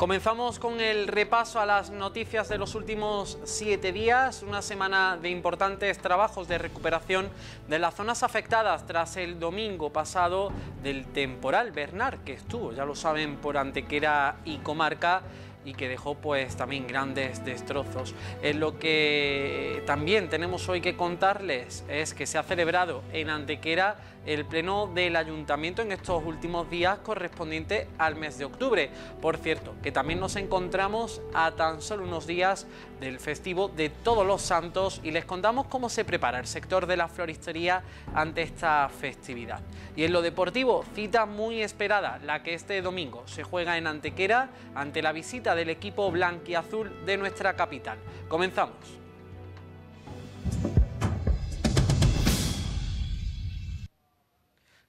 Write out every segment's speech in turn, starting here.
Comenzamos con el repaso a las noticias de los últimos siete días, una semana de importantes trabajos de recuperación de las zonas afectadas tras el domingo pasado del temporal Bernard, que estuvo, ya lo saben, por Antequera y comarca y que dejó pues también grandes destrozos. Eh, lo que también tenemos hoy que contarles es que se ha celebrado en Antequera el pleno del ayuntamiento en estos últimos días ...correspondiente al mes de octubre. Por cierto, que también nos encontramos a tan solo unos días del festivo de todos los santos y les contamos cómo se prepara el sector de la floristería ante esta festividad. Y en lo deportivo, cita muy esperada, la que este domingo se juega en Antequera ante la visita del equipo azul de nuestra capital. Comenzamos.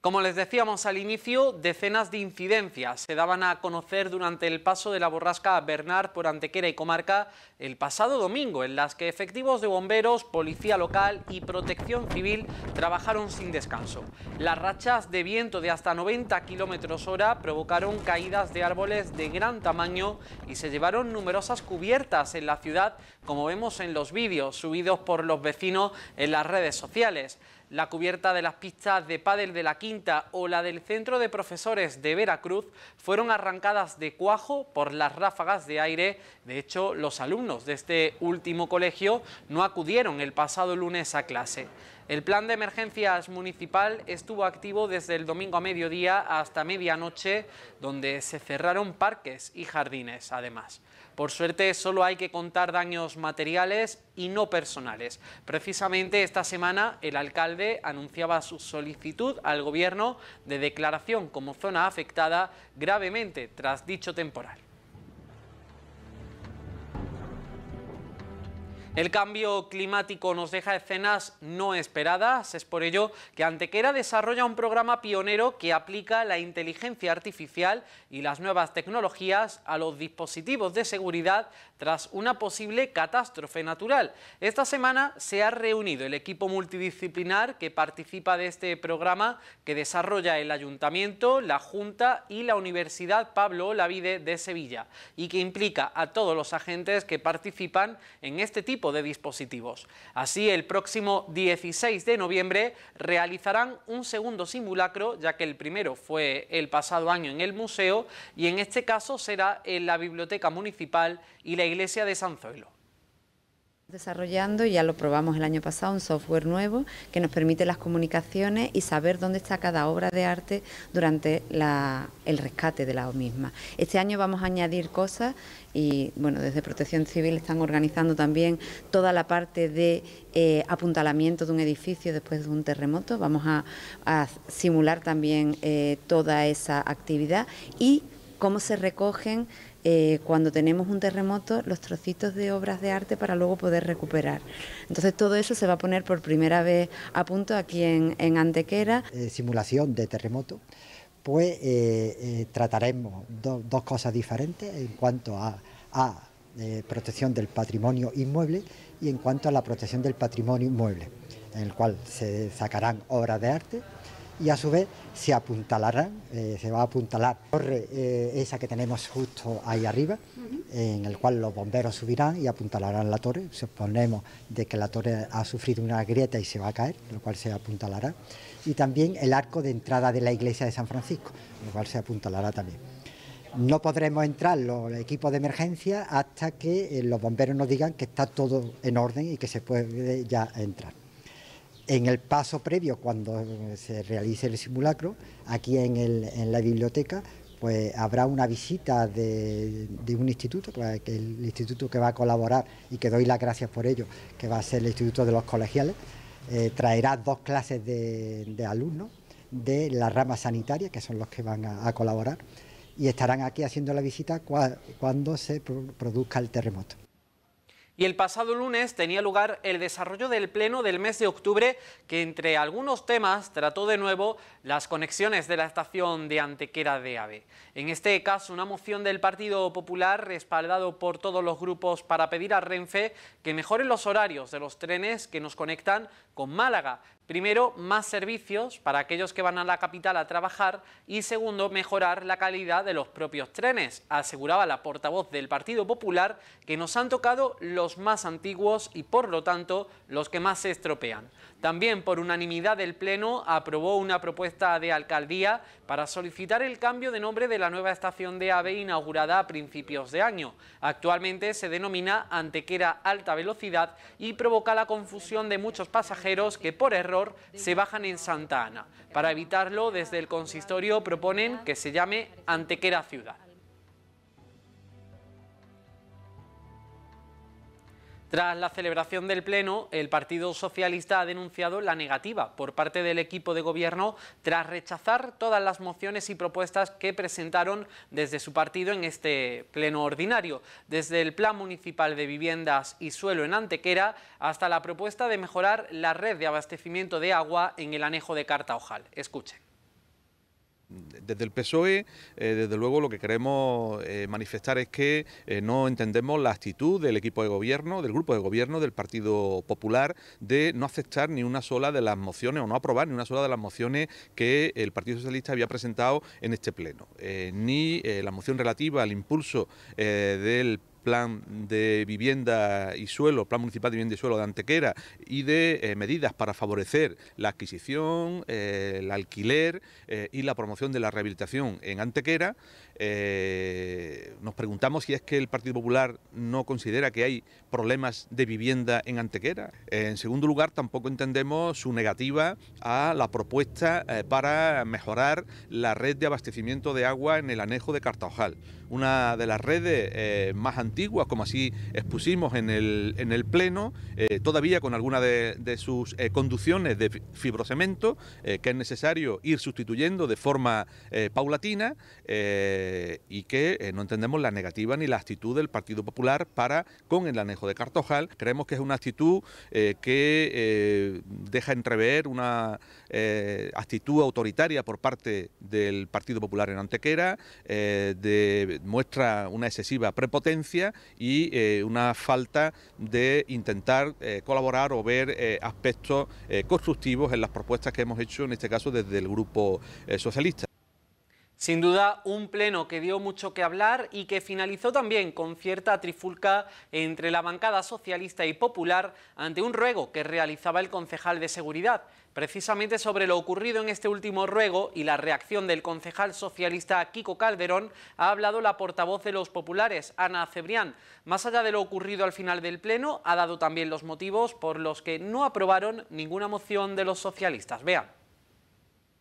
Como les decíamos al inicio, decenas de incidencias se daban a conocer durante el paso de la borrasca Bernard por Antequera y comarca el pasado domingo, en las que efectivos de bomberos, policía local y protección civil trabajaron sin descanso. Las rachas de viento de hasta 90 kilómetros hora provocaron caídas de árboles de gran tamaño y se llevaron numerosas cubiertas en la ciudad, como vemos en los vídeos subidos por los vecinos en las redes sociales. La cubierta de las pistas de pádel de la Quinta o la del Centro de Profesores de Veracruz fueron arrancadas de cuajo por las ráfagas de aire. De hecho, los alumnos de este último colegio no acudieron el pasado lunes a clase. El plan de emergencias municipal estuvo activo desde el domingo a mediodía hasta medianoche, donde se cerraron parques y jardines, además. Por suerte solo hay que contar daños materiales y no personales. Precisamente esta semana el alcalde anunciaba su solicitud al gobierno de declaración como zona afectada gravemente tras dicho temporal. El cambio climático nos deja escenas no esperadas, es por ello que Antequera desarrolla un programa pionero que aplica la inteligencia artificial y las nuevas tecnologías a los dispositivos de seguridad tras una posible catástrofe natural. Esta semana se ha reunido el equipo multidisciplinar que participa de este programa que desarrolla el Ayuntamiento, la Junta y la Universidad Pablo Olavide de Sevilla y que implica a todos los agentes que participan en este tipo de de dispositivos. Así, el próximo 16 de noviembre realizarán un segundo simulacro, ya que el primero fue el pasado año en el museo y en este caso será en la Biblioteca Municipal y la Iglesia de San Zoilo. Desarrollando, ya lo probamos el año pasado, un software nuevo que nos permite las comunicaciones y saber dónde está cada obra de arte durante la, el rescate de la misma. Este año vamos a añadir cosas y bueno, desde Protección Civil están organizando también toda la parte de eh, apuntalamiento de un edificio después de un terremoto. Vamos a, simular también eh, toda esa actividad y cómo se recogen eh, cuando tenemos un terremoto los trocitos de obras de arte para luego poder recuperar. Entonces todo eso se va a poner por primera vez a punto aquí en, en Antequera. Eh, simulación de terremoto, pues eh, trataremos dos cosas diferentes en cuanto a protección del patrimonio inmueble y en cuanto a la protección del patrimonio inmueble, en el cual se sacarán obras de arte y a su vez se apuntalarán, eh, se va a apuntalar la torre eh, esa que tenemos justo ahí arriba, en el cual los bomberos subirán y apuntalarán la torre. Suponemos de que la torre ha sufrido una grieta y se va a caer, lo cual se apuntalará. Y también el arco de entrada de la iglesia de San Francisco, lo cual se apuntalará también. No podremos entrar los equipos de emergencia hasta que eh, los bomberos nos digan que está todo en orden y que se puede ya entrar. En el paso previo, cuando se realice el simulacro, aquí en, la biblioteca, pues habrá una visita de, un instituto, que pues, que el instituto que va a colaborar y que doy las gracias por ello, que va a ser el Instituto de los Colegiales, eh, traerá dos clases de, alumnos de la rama sanitaria, que son los que van a, colaborar, y estarán aquí haciendo la visita cuando se produzca el terremoto y el pasado lunes tenía lugar el desarrollo del Pleno del mes de octubre que entre algunos temas trató de nuevo las conexiones de la estación de Antequera de AVE. En este caso una moción del Partido Popular respaldado por todos los grupos para pedir a Renfe que mejoren los horarios de los trenes que nos conectan con Málaga, Primero, más servicios para aquellos que van a la capital a trabajar y segundo, mejorar la calidad de los propios trenes, aseguraba la portavoz del Partido Popular que nos han tocado los más antiguos y por lo tanto los que más se estropean. También por unanimidad del Pleno aprobó una propuesta de alcaldía para solicitar el cambio de nombre de la nueva estación de AVE inaugurada a principios de año. Actualmente se denomina Antequera Alta Velocidad y provoca la confusión de muchos pasajeros que por error se bajan en Santa Ana. Para evitarlo, desde el consistorio proponen que se llame Antequera Ciudad. Tras la celebración del Pleno, el Partido Socialista ha denunciado la negativa por parte del equipo de gobierno tras rechazar todas las mociones y propuestas que presentaron desde su partido en este Pleno ordinario, desde el Plan Municipal de Viviendas y Suelo en Antequera hasta la propuesta de mejorar la red de abastecimiento de agua en el anejo de Carta Ojal. Escuchen desde el PSOE, eh, desde luego, lo que queremos eh, manifestar es que eh, no entendemos la actitud del equipo de gobierno, del grupo de gobierno del Partido Popular, de no aceptar ni una sola de las mociones o no aprobar ni una sola de las mociones que el Partido Socialista había presentado en este Pleno. ni la moción relativa al impulso del plan de vivienda y suelo, plan municipal de vivienda y suelo de Antequera y de eh, medidas para favorecer la adquisición, eh, el alquiler eh, y la promoción de la rehabilitación en Antequera, nos preguntamos si es que el Partido Popular no considera que hay problemas de vivienda en Antequera. En segundo lugar, tampoco entendemos su negativa a la propuesta para mejorar la red de abastecimiento de agua en el anejo de Cartaojal una de las redes eh, más antiguas, como así expusimos en el, en el Pleno, eh, todavía con alguna de, sus eh, conducciones de fibrocemento, que es necesario ir sustituyendo de forma paulatina y que no entendemos la negativa ni la actitud del Partido Popular para con el anejo de Cartojal. Creemos que es una actitud que deja entrever una actitud autoritaria por parte del Partido Popular en Antequera, de muestra una excesiva prepotencia y eh, una falta de intentar eh, colaborar o ver eh, aspectos constructivos en las propuestas que hemos hecho, en este caso desde el Grupo Socialista. Sin duda, un pleno que dio mucho que hablar y que finalizó también con cierta trifulca entre la bancada socialista y popular ante un ruego que realizaba el concejal de seguridad. Precisamente sobre lo ocurrido en este último ruego y la reacción del concejal socialista Kiko Calderón ha hablado la portavoz de los populares, Ana Cebrián. Más allá de lo ocurrido al final del Pleno, ha dado también los motivos por los que no aprobaron ninguna moción de los socialistas. Vean.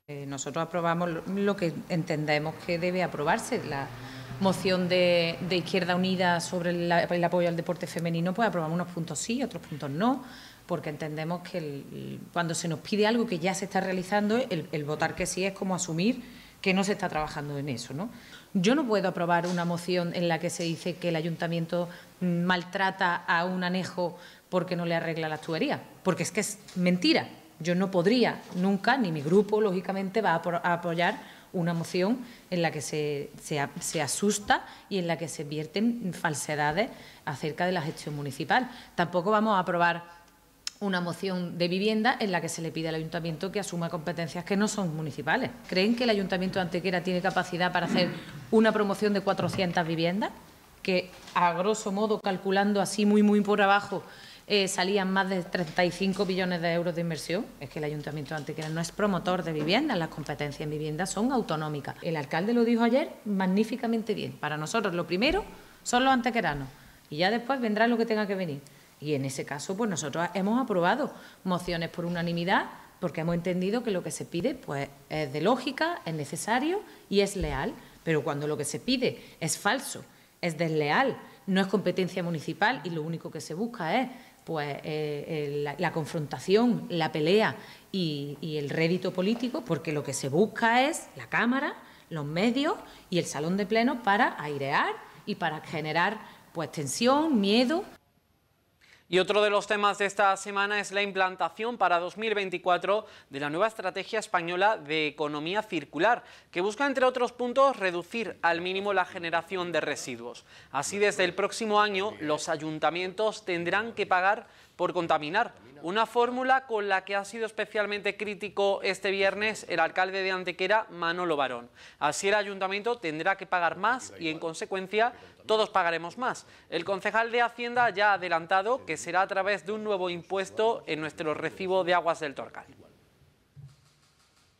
Eh, nosotros aprobamos lo que entendemos que debe aprobarse. La moción de, Izquierda Unida sobre el, apoyo al deporte femenino, pues aprobar unos puntos sí, otros puntos no, porque entendemos que cuando se nos pide algo que ya se está realizando, el, votar que sí es como asumir que no se está trabajando en eso. ¿no? Yo no puedo aprobar una moción en la que se dice que el ayuntamiento maltrata a un anejo porque no le arregla la tubería, porque es que es mentira. Yo no podría nunca, ni mi grupo, lógicamente, va a apoyar una moción en la que se, asusta y en la que se vierten falsedades acerca de la gestión municipal. Tampoco vamos a aprobar una moción de vivienda en la que se le pide al ayuntamiento que asuma competencias que no son municipales. ¿Creen que el ayuntamiento de Antequera tiene capacidad para hacer una promoción de 400 viviendas? Que, a grosso modo, calculando así muy, muy por abajo, eh, salían más de 35 billones de euros de inversión. Es que el Ayuntamiento de Antequera no es promotor de vivienda, las competencias en vivienda son autonómicas. El alcalde lo dijo ayer magníficamente bien. Para nosotros lo primero son los antequeranos y ya después vendrá lo que tenga que venir. Y en ese caso, pues nosotros hemos aprobado mociones por unanimidad porque hemos entendido que lo que se pide pues, es de lógica, es necesario y es leal. Pero cuando lo que se pide es falso, es desleal, no es competencia municipal y lo único que se busca es pues eh, eh, la, confrontación, la pelea y, y el rédito político, porque lo que se busca es la Cámara, los medios y el salón de pleno para airear y para generar pues tensión, miedo. Y otro de los temas de esta semana es la implantación para 2024 de la nueva estrategia española de economía circular, que busca, entre otros puntos, reducir al mínimo la generación de residuos. Así, desde el próximo año, los ayuntamientos tendrán que pagar por contaminar, una fórmula con la que ha sido especialmente crítico este viernes el alcalde de Antequera, Manolo Barón. Así el ayuntamiento tendrá que pagar más y, en consecuencia, todos pagaremos más. El concejal de Hacienda ya ha adelantado que será a través de un nuevo impuesto en nuestro recibo de aguas del Torcal.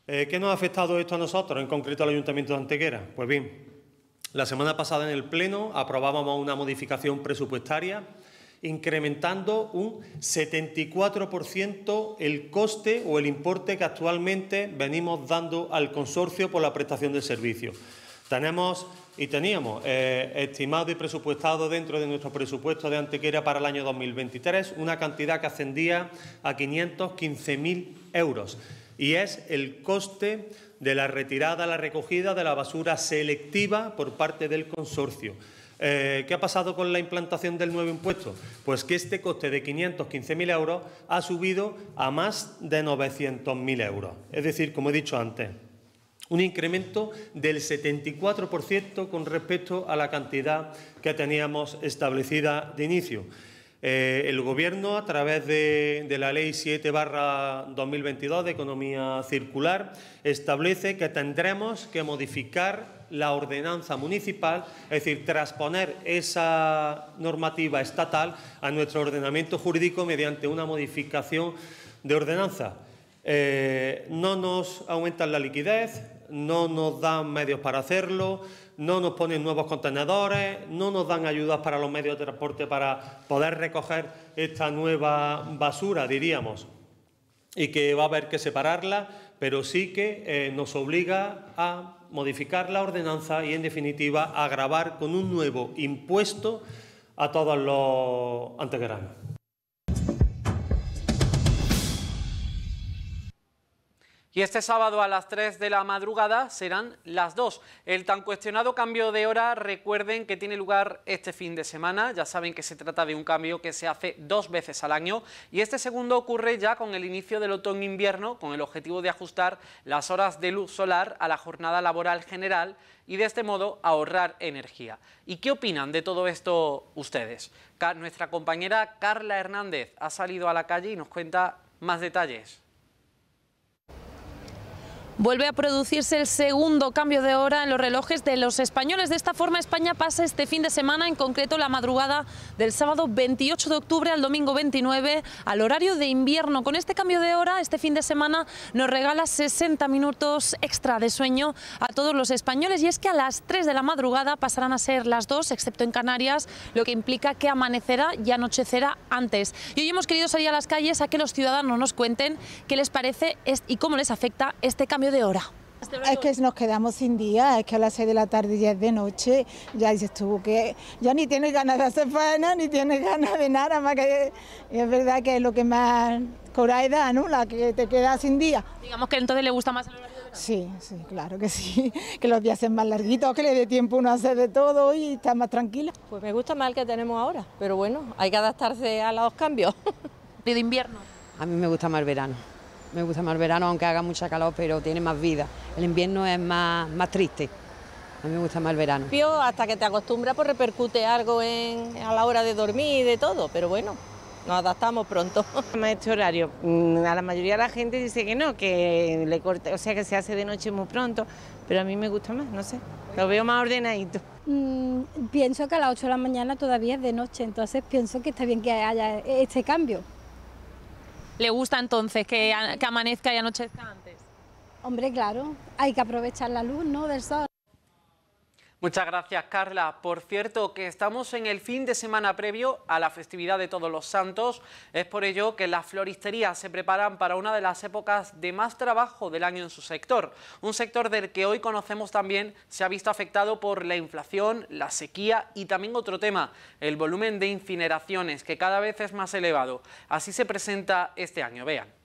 Eh, ¿Qué nos ha afectado esto a nosotros, en concreto al Ayuntamiento de Anteguera? Pues bien, la semana pasada en el Pleno aprobábamos una modificación presupuestaria incrementando un 74% el coste o el importe que actualmente venimos dando al consorcio por la prestación del servicio. Tenemos y teníamos eh, estimado y presupuestado dentro de nuestro presupuesto de Antequera para el año 2023 una cantidad que ascendía a 515.000 euros y es el coste de la retirada, la recogida de la basura selectiva por parte del consorcio. Eh, ¿Qué ha pasado con la implantación del nuevo impuesto? Pues que este coste de 515.000 euros ha subido a más de 900.000 euros. Es decir, como he dicho antes, un incremento del 74% con respecto a la cantidad que teníamos establecida de inicio. Eh, el Gobierno, a través de, la Ley 7-2022 de Economía Circular, establece que tendremos que modificar la ordenanza municipal, es decir, transponer esa normativa estatal a nuestro ordenamiento jurídico mediante una modificación de ordenanza. Eh, no nos aumentan la liquidez, no nos dan medios para hacerlo, no nos ponen nuevos contenedores, no nos dan ayudas para los medios de transporte para poder recoger esta nueva basura, diríamos, y que va a haber que separarla, pero sí que eh, nos obliga a modificar la ordenanza y, en definitiva, a grabar con un nuevo impuesto a todos los antegranos. Y este sábado a las 3 de la madrugada serán las 2. El tan cuestionado cambio de hora, recuerden que tiene lugar este fin de semana. Ya saben que se trata de un cambio que se hace dos veces al año. Y este segundo ocurre ya con el inicio del otoño-invierno, con el objetivo de ajustar las horas de luz solar a la jornada laboral general y de este modo ahorrar energía. ¿Y qué opinan de todo esto ustedes? Nuestra compañera Carla Hernández ha salido a la calle y nos cuenta más detalles vuelve a producirse el segundo cambio de hora en los relojes de los españoles. De esta forma, España pasa este fin de semana, en concreto la madrugada del sábado 28 de octubre al domingo 29, al horario de invierno. Con este cambio de hora, este fin de semana nos regala 60 minutos extra de sueño a todos los españoles. Y es que a las 3 de la madrugada pasarán a ser las 2, excepto en Canarias, lo que implica que amanecerá y anochecerá antes. Y hoy hemos querido salir a las calles a que los ciudadanos nos cuenten qué les parece y cómo les afecta este cambio de hora Es que nos quedamos sin día, es que a las 6 de la tarde ya es de noche, ya dices estuvo que ya ni tienes ganas de hacer faena, ni tienes ganas de nada, más que es verdad que es lo que más cobra edad ¿no? La que te queda sin día. Digamos que entonces le gusta más Sí, sí, claro que sí, que los días sean más larguitos, que le dé tiempo uno a hacer de todo y está más tranquila. Pues me gusta más el que tenemos ahora, pero bueno, hay que adaptarse a los cambios. ¿De invierno? A mí me gusta más el verano me gusta más el verano, aunque haga mucha calor, pero tiene más vida. El invierno es más, más triste. A mí me gusta más el verano. Hasta que te acostumbras, pues repercute algo en, a la hora de dormir y de todo, pero bueno, nos adaptamos pronto. Este horario, mm, a la mayoría de la gente dice que no, que le corte, o sea que se hace de noche muy pronto, pero a mí me gusta más, no sé, lo veo más ordenadito. Mm, pienso que a las 8 de la mañana todavía es de noche, entonces pienso que está bien que haya este cambio. ¿Le gusta entonces que, amanezca y anochezca antes? Hombre, claro, hay que aprovechar la luz, ¿no?, del sol. Muchas gracias, Carla. Por cierto, que estamos en el fin de semana previo a la festividad de Todos los Santos. Es por ello que las floristerías se preparan para una de las épocas de más trabajo del año en su sector. Un sector del que hoy conocemos también se ha visto afectado por la inflación, la sequía y también otro tema, el volumen de incineraciones, que cada vez es más elevado. Así se presenta este año. Vean.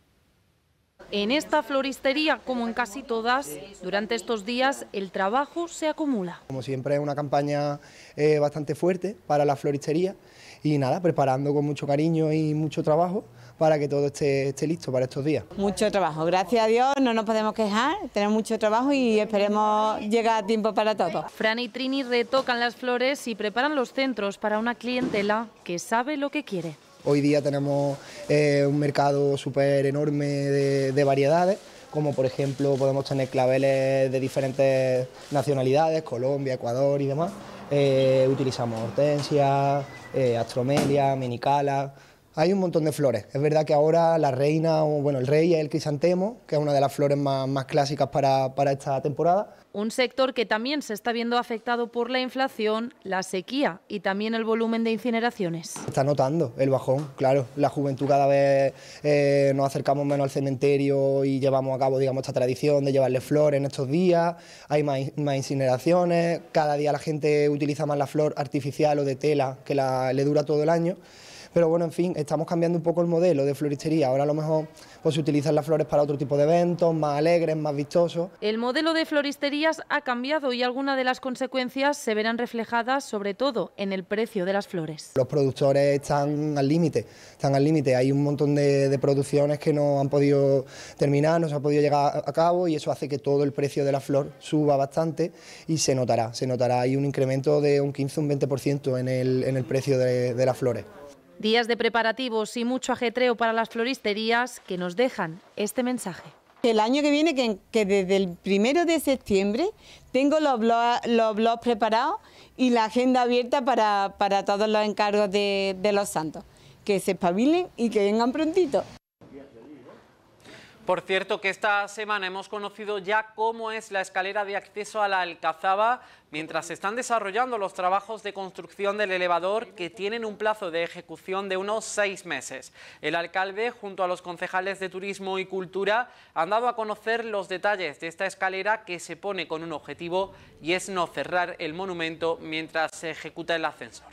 En esta floristería, como en casi todas, durante estos días el trabajo se acumula. Como siempre es una campaña eh, bastante fuerte para la floristería y nada, preparando con mucho cariño y mucho trabajo para que todo esté, esté listo para estos días. Mucho trabajo, gracias a Dios no nos podemos quejar, tenemos mucho trabajo y esperemos llegar a tiempo para todo. Fran y Trini retocan las flores y preparan los centros para una clientela que sabe lo que quiere. Hoy día tenemos eh, un mercado súper enorme de, variedades como por ejemplo podemos tener claveles de diferentes nacionalidades, Colombia, Ecuador y demás. Eh, utilizamos hortensia, eh, astromelia, minicala. Hay un montón de flores. Es verdad que ahora la reina, o bueno, el rey es el crisantemo, que es una de las flores más, clásicas para, para, esta temporada, un sector que también se está viendo afectado por la inflación, la sequía y también el volumen de incineraciones. Está notando el bajón, claro. La juventud cada vez eh, nos acercamos menos al cementerio y llevamos a cabo digamos, esta tradición de llevarle flores en estos días. Hay más, incineraciones, cada día la gente utiliza más la flor artificial o de tela que le dura todo el año. Pero bueno, en fin, estamos cambiando un poco el modelo de floristería. Ahora a lo mejor pues, se utilizan las flores para otro tipo de eventos, más alegres, más vistosos. El modelo de floristerías ha cambiado y algunas de las consecuencias se verán reflejadas sobre todo en el precio de las flores. Los productores están al límite, están al límite. Hay un montón de, producciones que no han podido terminar, no se ha podido llegar a cabo y eso hace que todo el precio de la flor suba bastante y se notará, se notará. Hay un incremento de un 15, un 20% en el, en el precio de las flores. Días de preparativos y mucho ajetreo para las floristerías que nos dejan este mensaje. El año que viene, que, desde el primero de septiembre, tengo los blogs, preparados y la agenda abierta para, todos los encargos de, de los santos. Que se espabilen y que vengan prontito. Por cierto, que esta semana hemos conocido ya cómo es la escalera de acceso a la Alcazaba mientras se están desarrollando los trabajos de construcción del elevador que tienen un plazo de ejecución de unos seis meses. El alcalde, junto a los concejales de Turismo y Cultura, han dado a conocer los detalles de esta escalera que se pone con un objetivo y es no cerrar el monumento mientras se ejecuta el ascensor.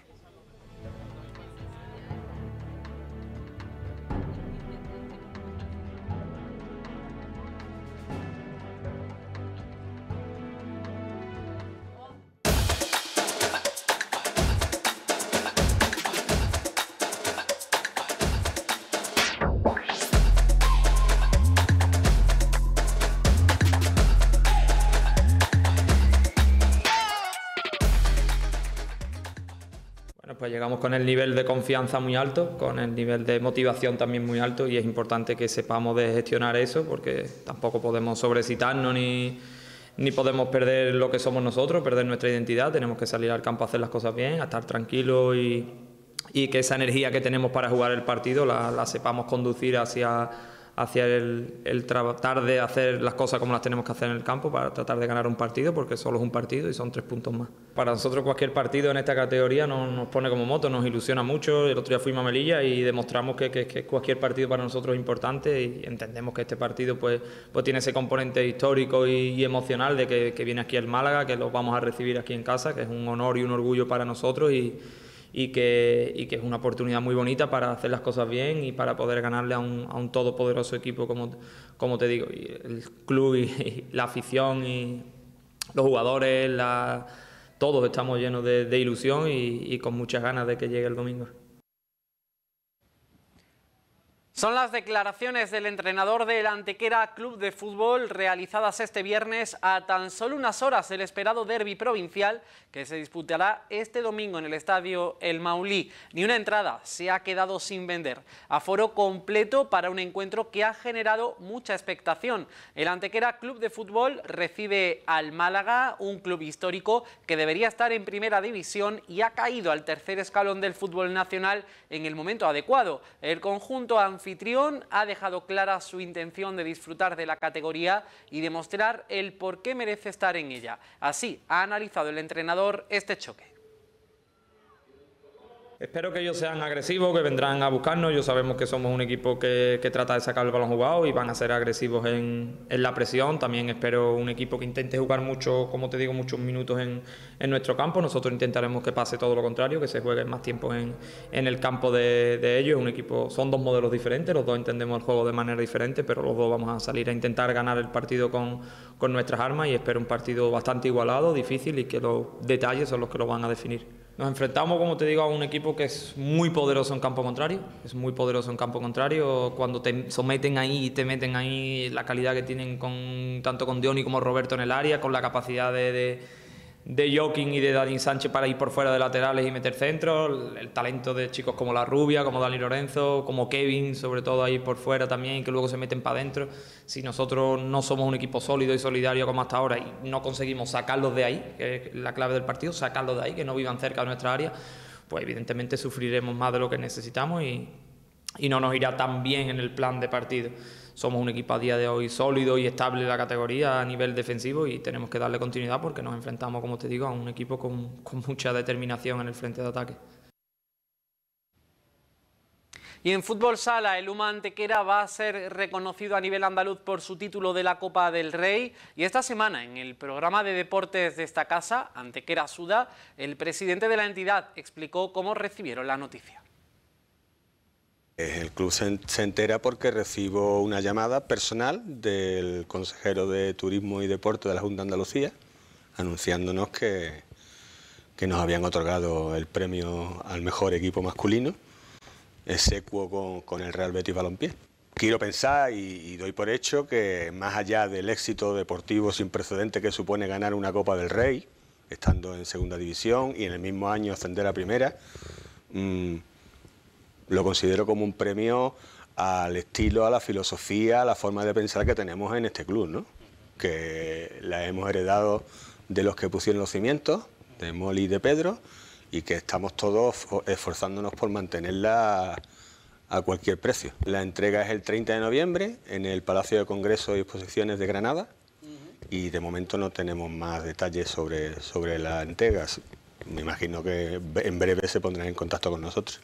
Pues llegamos con el nivel de confianza muy alto, con el nivel de motivación también muy alto y es importante que sepamos de gestionar eso porque tampoco podemos sobrecitarnos ni, ni podemos perder lo que somos nosotros, perder nuestra identidad, tenemos que salir al campo a hacer las cosas bien, a estar tranquilos y, que esa energía que tenemos para jugar el partido la, la sepamos conducir hacia hacia el, tratar de hacer las cosas como las tenemos que hacer en el campo para tratar de ganar un partido, porque solo es un partido y son tres puntos más. Para nosotros cualquier partido en esta categoría nos, nos pone como moto, nos ilusiona mucho. El otro día fuimos a Melilla y demostramos que, cualquier partido para nosotros es importante y entendemos que este partido pues, pues tiene ese componente histórico y, emocional de que, que viene aquí el Málaga, que lo vamos a recibir aquí en casa, que es un honor y un orgullo para nosotros y y que, y que es una oportunidad muy bonita para hacer las cosas bien y para poder ganarle a un, a un todopoderoso equipo, como, como te digo, el club y, la afición y los jugadores, todos estamos llenos de, ilusión y con muchas ganas de que llegue el domingo. Son las declaraciones del entrenador del Antequera Club de Fútbol realizadas este viernes a tan solo unas horas del esperado derby provincial que se disputará este domingo en el estadio El Maulí. Ni una entrada se ha quedado sin vender. Aforo completo para un encuentro que ha generado mucha expectación. El Antequera Club de Fútbol recibe al Málaga, un club histórico que debería estar en primera división y ha caído al tercer escalón del fútbol nacional en el momento adecuado. El conjunto anfitrión ha dejado clara su intención de disfrutar de la categoría y demostrar el por qué merece estar en ella. Así ha analizado el entrenador este choque. Espero que ellos sean agresivos, que vendrán a buscarnos. Yo sabemos que somos un equipo que, que trata de sacar el balón jugado y van a ser agresivos en, en, la presión. También espero un equipo que intente jugar mucho, como te digo, muchos minutos en, en nuestro campo. Nosotros intentaremos que pase todo lo contrario, que se juegue más tiempo en, en el campo de, ellos. Un equipo, son dos modelos diferentes, los dos entendemos el juego de manera diferente, pero los dos vamos a salir a intentar ganar el partido con, con nuestras armas y espero un partido bastante igualado, difícil y que los detalles son los que lo van a definir. Nos enfrentamos, como te digo, a un equipo que es muy poderoso en campo contrario. Es muy poderoso en campo contrario. Cuando te someten ahí y te meten ahí, la calidad que tienen con, tanto con Diony como Roberto en el área, con la capacidad de de Joaquín y de Darín Sánchez para ir por fuera de laterales y meter centro, el, talento de chicos como La Rubia, como Dani Lorenzo, como Kevin, sobre todo ahí por fuera también, que luego se meten para adentro. Si nosotros no somos un equipo sólido y solidario como hasta ahora y no conseguimos sacarlos de ahí, que es la clave del partido, sacarlos de ahí, que no vivan cerca de nuestra área, pues evidentemente sufriremos más de lo que necesitamos y, y no nos irá tan bien en el plan de partido somos un equipo a día de hoy sólido y estable en la categoría a nivel defensivo y tenemos que darle continuidad porque nos enfrentamos, como te digo, a un equipo con, mucha determinación en el frente de ataque. Y en fútbol sala, el Huma Antequera va a ser reconocido a nivel andaluz por su título de la Copa del Rey. Y esta semana, en el programa de deportes de esta casa, Antequera Suda, el presidente de la entidad explicó cómo recibieron la noticia. Eh, el club se, entera porque recibo una llamada personal del consejero de Turismo y Deporte de la Junta de Andalucía anunciándonos que, nos habían otorgado el premio al mejor equipo masculino, execuo con, con el Real Betis Balompié. Quiero pensar y, doy por hecho que más allá del éxito deportivo sin precedente que supone ganar una Copa del Rey, estando en segunda división y en el mismo año ascender a primera, mm, lo considero como un premio al estilo, a la filosofía, a la forma de pensar que tenemos en este club, ¿no? que la hemos heredado de los que pusieron los cimientos, de Moli y de Pedro, y que estamos todos esforzándonos por mantenerla a cualquier precio. La entrega es el 30 de noviembre en el Palacio de Congresos y Exposiciones de Granada y de momento no tenemos más detalles sobre, sobre la entrega. Me imagino que en breve se pondrán en contacto con nosotros.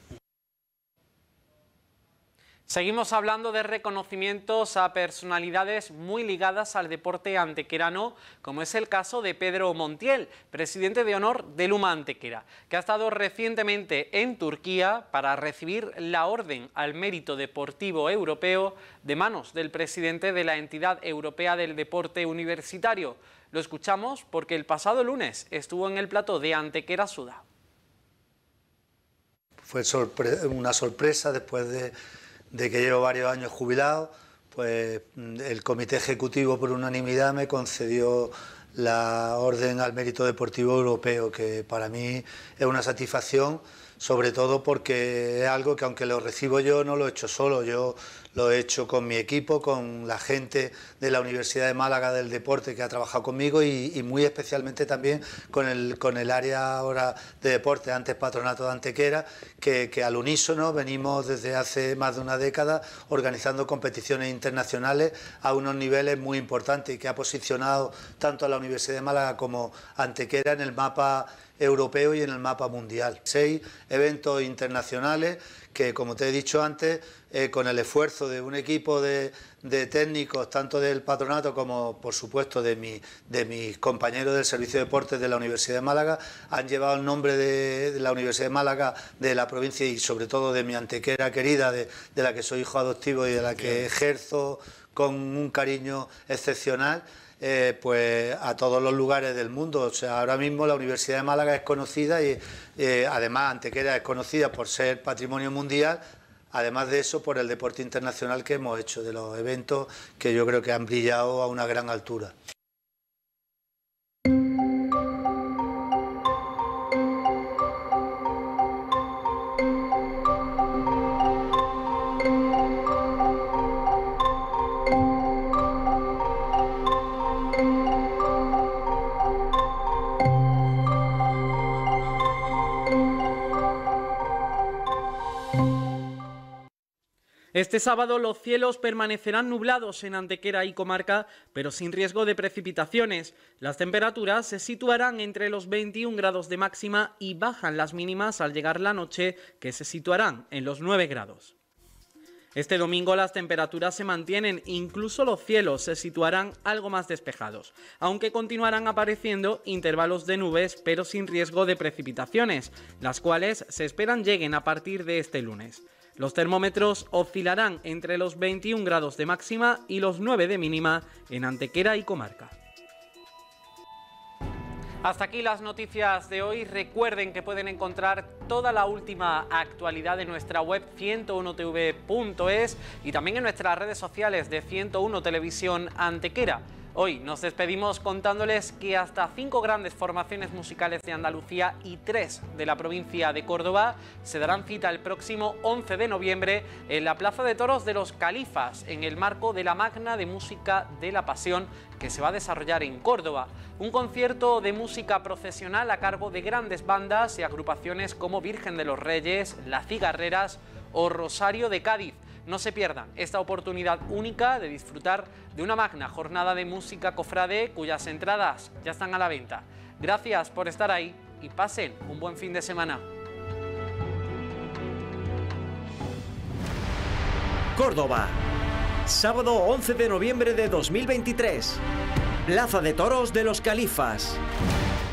Seguimos hablando de reconocimientos a personalidades muy ligadas al deporte antequerano, como es el caso de Pedro Montiel, presidente de honor de Luma Antequera, que ha estado recientemente en Turquía para recibir la Orden al Mérito Deportivo Europeo de manos del presidente de la Entidad Europea del Deporte Universitario. Lo escuchamos porque el pasado lunes estuvo en el plato de Antequera Suda. Fue una sorpresa después de de que llevo varios años jubilado, pues el comité ejecutivo por unanimidad me concedió la Orden al Mérito Deportivo Europeo, que para mí es una satisfacción, sobre todo porque es algo que aunque lo recibo yo, no lo he hecho solo, yo lo he hecho con mi equipo, con la gente de la Universidad de Málaga del Deporte que ha trabajado conmigo y, muy especialmente también con el, con el área ahora de deporte, antes Patronato de Antequera, que, que al unísono venimos desde hace más de una década organizando competiciones internacionales a unos niveles muy importantes y que ha posicionado tanto a la Universidad Universidad de Málaga como antequera en el mapa europeo y en el mapa mundial. Seis eventos internacionales que, como te he dicho antes, eh, con el esfuerzo de un equipo de, técnicos, tanto del patronato como, por supuesto, de, mi, de mis compañeros del Servicio de Deportes de la Universidad de Málaga, han llevado el nombre de, la Universidad de Málaga, de la provincia y, sobre todo, de mi antequera querida, de la que soy hijo adoptivo y de la que ejerzo con un cariño excepcional. Eh, pues a todos los lugares del mundo. O sea, ahora mismo la Universidad de Málaga es conocida y además eh, además Antequera es conocida por ser patrimonio mundial, además de eso por el deporte internacional que hemos hecho, de los eventos que yo creo que han brillado a una gran altura. Este sábado los cielos permanecerán nublados en Antequera y comarca, pero sin riesgo de precipitaciones. Las temperaturas se situarán entre los 21 grados de máxima y bajan las mínimas al llegar la noche, que se situarán en los 9 grados. Este domingo las temperaturas se mantienen, incluso los cielos se situarán algo más despejados, aunque continuarán apareciendo intervalos de nubes pero sin riesgo de precipitaciones, las cuales se esperan lleguen a partir de este lunes. Los termómetros oscilarán entre los 21 grados de máxima y los 9 de mínima en Antequera y comarca. Hasta aquí las noticias de hoy. Recuerden que pueden encontrar toda la última actualidad en nuestra web 101tv.es y también en nuestras redes sociales de 101 Televisión Antequera. Hoy nos despedimos contándoles que hasta cinco grandes formaciones musicales de Andalucía y tres de la provincia de Córdoba se darán cita el próximo 11 de noviembre en la Plaza de Toros de los Califas, en el marco de la Magna de Música de la Pasión que se va a desarrollar en Córdoba. Un concierto de música profesional a cargo de grandes bandas y agrupaciones como Virgen de los Reyes, las Cigarreras o Rosario de Cádiz no se pierdan esta oportunidad única de disfrutar de una magna jornada de música cofrade cuyas entradas ya están a la venta. Gracias por estar ahí y pasen un buen fin de semana. Córdoba, sábado 11 de noviembre de 2023, Plaza de Toros de los Califas.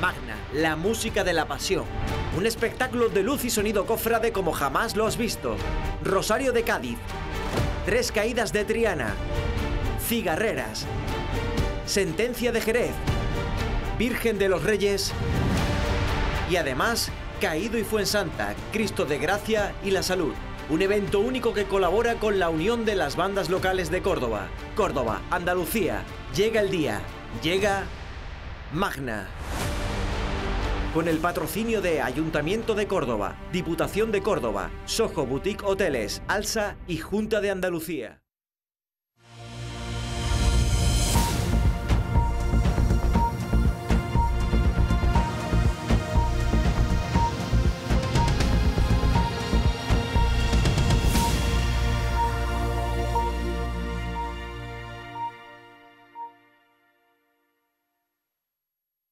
Magna, la música de la pasión. Un espectáculo de luz y sonido cofrade como jamás lo has visto. Rosario de Cádiz. Tres caídas de Triana. Cigarreras. Sentencia de Jerez. Virgen de los Reyes. Y además, Caído y Fuensanta, Cristo de Gracia y la Salud. Un evento único que colabora con la unión de las bandas locales de Córdoba. Córdoba, Andalucía. Llega el día. Llega Magna con el patrocinio de Ayuntamiento de Córdoba, Diputación de Córdoba, Soho Boutique Hoteles, Alsa y Junta de Andalucía.